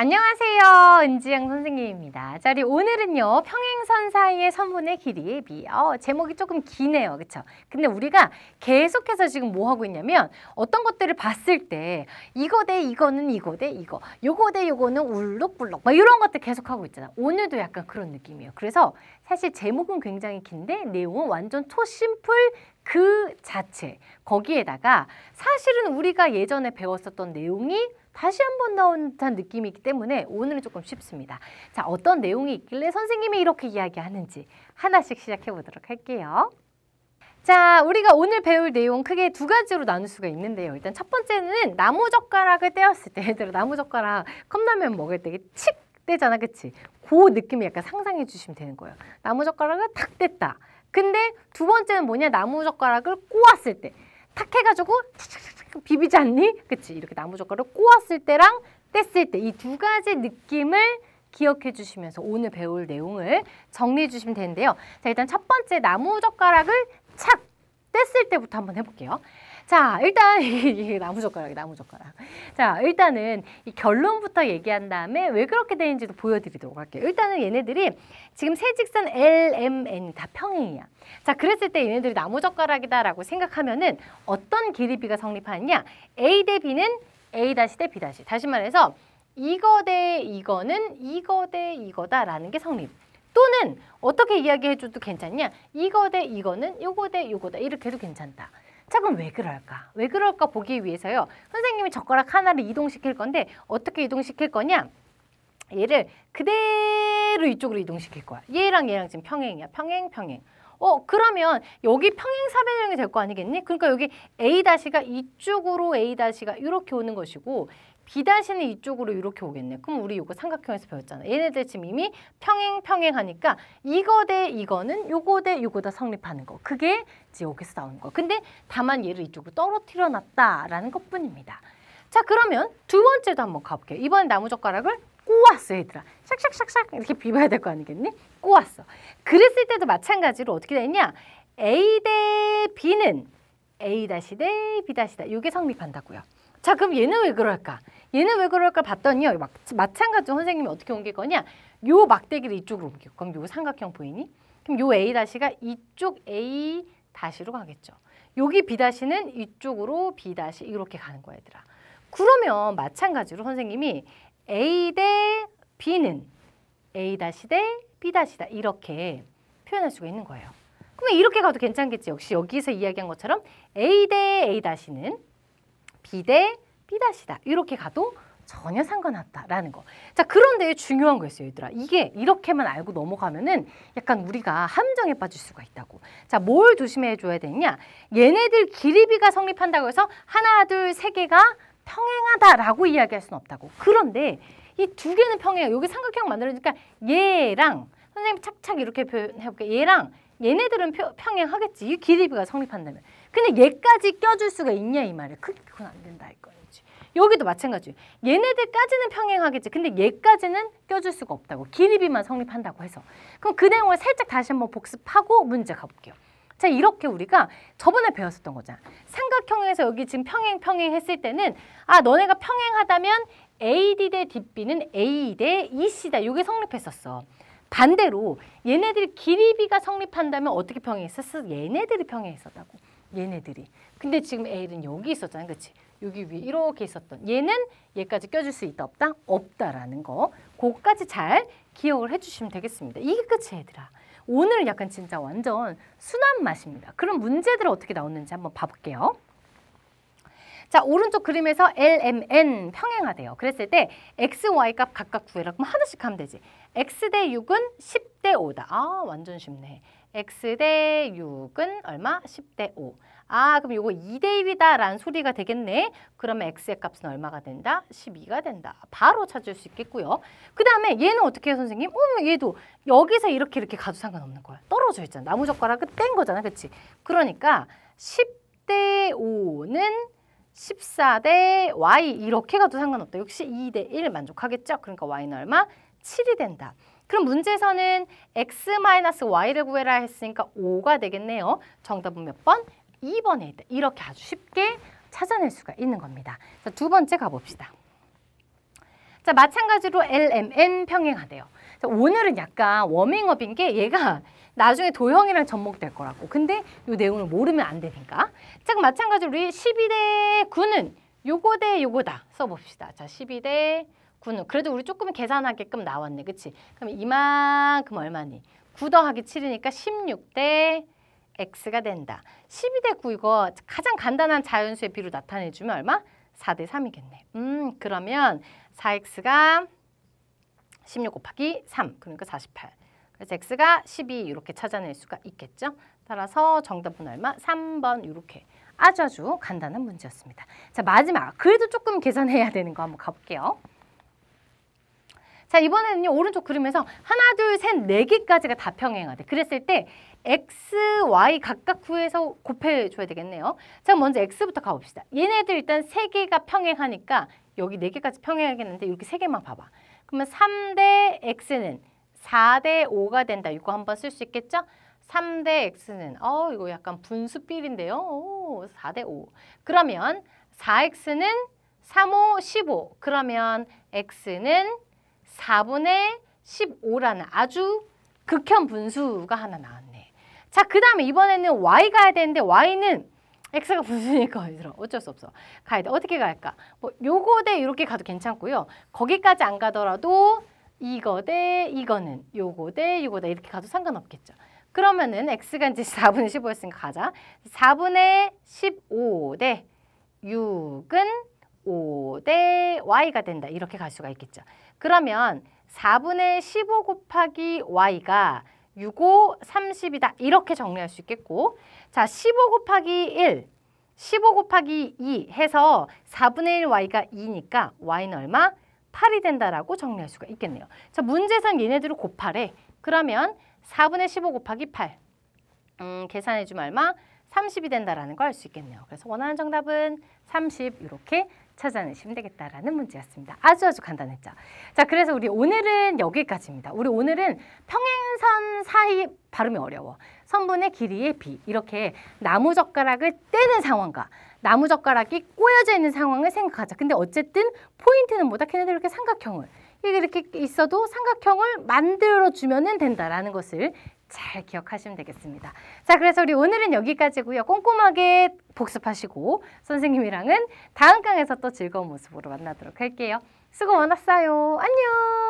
안녕하세요. 은지영 선생님입니다. 자, 우리 오늘은요. 평행선 사이의 선분의 길이 미. 어, 제목이 조금 기네요. 그렇죠? 근데 우리가 계속해서 지금 뭐 하고 있냐면 어떤 것들을 봤을 때 이거 대 이거는 이거 대 이거, 요거 대 요거는 울럭불럭 막 이런 것들 계속하고 있잖아. 오늘도 약간 그런 느낌이에요. 그래서 사실 제목은 굉장히 긴데 내용은 완전 초심플 그 자체. 거기에다가 사실은 우리가 예전에 배웠었던 내용이 다시 한 번 나온 듯한 느낌이 기 때문에 오늘은 조금 쉽습니다. 자, 어떤 내용이 있길래 선생님이 이렇게 이야기하는지 하나씩 시작해 보도록 할게요. 자, 우리가 오늘 배울 내용 크게 두 가지로 나눌 수가 있는데요. 일단 첫 번째는 나무젓가락을 떼었을 때, 예를 들어 나무젓가락 컵라면 먹을 때 칙! 떼잖아, 그치? 그 느낌을 약간 상상해 주시면 되는 거예요. 나무젓가락을 탁 뗐다. 근데 두 번째는 뭐냐, 나무젓가락을 꼬았을 때. 탁 해가지고 비비지 않니? 그치 이렇게 나무젓가락을 꼬았을 때랑 뗐을 때 이 두 가지 느낌을 기억해 주시면서 오늘 배울 내용을 정리해 주시면 되는데요. 자 일단 첫 번째 나무젓가락을 착 뗐을 때부터 한번 해볼게요. 자, 일단 이 나무젓가락이 나무젓가락. 자, 일단은 이 결론부터 얘기한 다음에 왜 그렇게 되는지도 보여드리도록 할게요. 일단은 얘네들이 지금 세 직선 L, M, N 다 평행이야. 자, 그랬을 때 얘네들이 나무젓가락이다라고 생각하면은 어떤 길이비가 성립하느냐? A 대 B는 A 다시 대 B 다시. 다시 말해서 이거 대 이거는 이거 대 이거다라는 게 성립. 또는 어떻게 이야기해줘도 괜찮냐? 이거 대 이거는 요거 대 요거다 이렇게 해도 괜찮다. 자 그럼 왜 그럴까? 왜 그럴까 보기 위해서요. 선생님이 젓가락 하나를 이동시킬 건데 어떻게 이동시킬 거냐? 얘를 그대로 이쪽으로 이동시킬 거야. 얘랑 얘랑 지금 평행이야. 평행, 평행. 어 그러면 여기 평행사 변형이 될 거 아니겠니? 그러니까 여기 A 다시가 이쪽으로 A 다시가 이렇게 오는 것이고 B 다시는 이쪽으로 이렇게 오겠네. 그럼 우리 이거 삼각형에서 배웠잖아. 얘네들 지금 이미 평행 평행 하니까 이거 대 이거는 요거 대 요거다 성립하는 거. 그게 이제 여기서 나오는 거. 근데 다만 얘를 이쪽으로 떨어뜨려 놨다라는 것뿐입니다. 자 그러면 두 번째도 한번 가볼게요. 이번엔 나무젓가락을 꼬았어 얘들아. 샥샥샥샥 이렇게 비벼야 될 거 아니겠니? 꼬았어. 그랬을 때도 마찬가지로 어떻게 되냐? A 대 B는 A 다시 대 B 다시다. 이게 성립한다고요. 자 그럼 얘는 왜 그럴까? 얘는 왜 그럴까 봤더니요. 막, 마찬가지로 선생님이 어떻게 옮길 거냐? 요 막대기를 이쪽으로 옮겨. 그럼 요 삼각형 보이니? 그럼 요 A 다시가 이쪽 A 다시로 가겠죠. 여기 B 다시는 이쪽으로 B 다시 이렇게 가는 거야 얘들아. 그러면 마찬가지로 선생님이 A 대 B는 A 다시 대 B 다시다 이렇게 표현할 수가 있는 거예요. 그러면 이렇게 가도 괜찮겠지. 역시 여기서 이야기한 것처럼 A 대 A 다시는 B 대 B 다시다 이렇게 가도 전혀 상관없다라는 거. 자, 그런데 중요한 거였어요, 얘들아. 이게 이렇게만 알고 넘어가면은 약간 우리가 함정에 빠질 수가 있다고. 자, 뭘 조심해 줘야 되냐? 얘네들 기리비가 성립한다고 해서 하나, 둘, 세 개가 평행하다라고 이야기할 수는 없다고. 그런데 이 두 개는 평행. 여기 삼각형 만들어지니까 얘랑 선생님 착착 이렇게 표현해볼게요. 얘랑 얘네들은 표, 평행하겠지. 이기립이가 성립한다면. 근데 얘까지 껴줄 수가 있냐 이 말이야. 그, 그건 안 된다 이거지. 여기도 마찬가지. 얘네들까지는 평행하겠지. 근데 얘까지는 껴줄 수가 없다고. 기립이만 성립한다고 해서. 그럼 그 내용을 살짝 다시 한번 복습하고 문제 가볼게요. 자 이렇게 우리가 저번에 배웠었던 거죠 삼각형에서 여기 지금 평행 평행 했을 때는 아 너네가 평행하다면 AD 대 DB는 A 대 EC다. 이게 성립했었어. 반대로 얘네들이 길이비가 성립한다면 어떻게 평행했었어? 얘네들이 평행했었다고. 얘네들이. 근데 지금 A는 여기 있었잖아. 그치? 여기 위에 이렇게 있었던 얘는 얘까지 껴줄 수 있다 없다? 없다라는 거. 그거까지 잘 기억을 해주시면 되겠습니다. 이게 끝이에요 얘들아. 오늘은 약간 진짜 완전 순한 맛입니다. 그럼 문제들은 어떻게 나오는지 한번 봐볼게요. 자 오른쪽 그림에서 L, M, N 평행하대요. 그랬을 때 X, Y 값 각각 구해라. 그럼 하나씩 하면 되지. X 대 6은 10 대 5다. 아 완전 쉽네. x 대 6은 얼마? 10 대 5. 아, 그럼 이거 2 대 1이다라는 소리가 되겠네. 그러면 x의 값은 얼마가 된다? 12가 된다. 바로 찾을 수 있겠고요. 그 다음에 얘는 어떻게 해요, 선생님? 어, 얘도 여기서 이렇게 이렇게 가도 상관없는 거야. 떨어져 있잖아. 나무젓가락을 뗀 거잖아, 그치? 그러니까 10 대 5는 14 대 y 이렇게 가도 상관없다. 역시 2 대 1 만족하겠죠? 그러니까 y는 얼마? 7이 된다. 그럼 문제에서는 x-y를 구해라 했으니까 5가 되겠네요. 정답은 몇 번? 2번에 있다. 이렇게 아주 쉽게 찾아낼 수가 있는 겁니다. 자, 두 번째 가봅시다. 자, 마찬가지로 LMN 평행하대요. 자, 오늘은 약간 워밍업인 게 얘가 나중에 도형이랑 접목될 거라고. 근데 이 내용을 모르면 안 되니까. 자, 마찬가지로 우리 12대 9는 요거 대 요거다 써봅시다. 자, 12대 9는 그래도 우리 조금 계산하게끔 나왔네. 그치? 그럼 이만큼 얼마니? 9 더하기 7이니까 16대 x가 된다. 12대9 이거 가장 간단한 자연수의 비로 나타내주면 얼마? 4대 3이겠네. 음 그러면 4x가 16 곱하기 3 그러니까 48. 그래서 x가 12 이렇게 찾아낼 수가 있겠죠. 따라서 정답은 얼마? 3번 이렇게. 아주 아주 간단한 문제였습니다. 자 마지막 그래도 조금 계산해야 되는 거 한번 가볼게요. 자 이번에는요 오른쪽 그림에서 하나 둘셋네 개까지가 다 평행하 돼. 그랬을 때 x, y 각각 구해서 곱해줘야 되겠네요. 자 먼저 x부터 가봅시다. 얘네들 일단 세 개가 평행하니까 여기 네 개까지 평행하겠는데 이렇게 세 개만 봐봐. 그러면 3대 x는 4대 5가 된다. 이거 한번 쓸 수 있겠죠? 3대 x는 어 이거 약간 분수필인데요. 오, 4대 5. 그러면 4x는 3, 5, 15. 그러면 x는 4분의 15라는 아주 극현 분수가 하나 나왔네. 자, 그 다음에 이번에는 y 가야 되는데 y는 x가 분수니까 어쩔 수 없어. 가야 돼. 어떻게 갈까? 뭐 요거 대 이렇게 가도 괜찮고요. 거기까지 안 가더라도 이거 대 이거는 요거 대 요거 대 이렇게 가도 상관없겠죠. 그러면은 x가 이제 4분의 15였으니까 가자. 4분의 15 대 6은 5 대 y가 된다. 이렇게 갈 수가 있겠죠. 그러면 4분의 15 곱하기 y가 6 5, 30이다. 이렇게 정리할 수 있겠고 자, 15 곱하기 1, 15 곱하기 2 해서 4분의 1 y가 2니까 y는 얼마? 8이 된다라고 정리할 수가 있겠네요. 자, 문제상 얘네들을 곱하래. 그러면 4분의 15 곱하기 8. 음, 계산해 주면 얼마? 30이 된다라는 걸 알 수 있겠네요. 그래서 원하는 정답은 30 이렇게 찾아내시면 되겠다라는 문제였습니다. 아주 아주 간단했죠. 자, 그래서 우리 오늘은 여기까지입니다. 우리 오늘은 평행선 사이 발음이 어려워. 선분의 길이의 비 이렇게 나무젓가락을 떼는 상황과 나무젓가락이 꼬여져 있는 상황을 생각하자. 근데 어쨌든 포인트는 뭐다? 걔네들 이렇게 삼각형을 이렇게 있어도 삼각형을 만들어주면 은 된다라는 것을 잘 기억하시면 되겠습니다. 자, 그래서 우리 오늘은 여기까지고요. 꼼꼼하게 복습하시고 선생님이랑은 다음 강에서 또 즐거운 모습으로 만나도록 할게요. 수고 많았어요. 안녕!